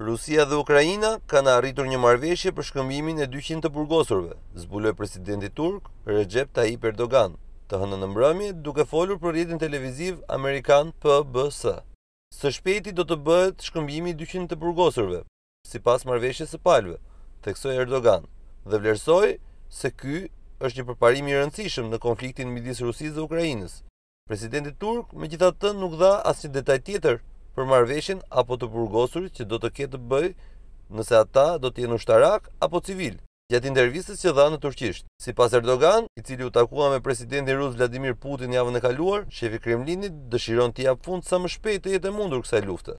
Rusia dhe Ukraina kanë arritur një marveshje për shkëmbimin e 200 të burgosurve, zbuloj presidenti Turk, Recep Tayyip Erdogan, të hënë në mbrëmje duke folur për rritin televiziv Amerikan PBS. Së shpeti do të bëhet shkëmbimi 200 të burgosurve, si pas marveshje së palve, theksoj Erdogan, dhe vlerësoj se ky është një përparimi rëndësishëm në konfliktin midis Rusis dhe Ukrajinës. Presidenti Turk me gjitha të nuk dha asë një detaj tjetër për marveshin apo të burgosurit që do të ketë të bëj nëse ata do të jenë ushtarak apo civil, gjatë intervistës që dha në Turqisht. Si pas Erdogan, i cili u takua me presidenti Rus Vladimir Putin javën e kaluar, shefi Kremlinit dëshiron të japë fund sa më shpejt të jetë mundur kësaj lufte.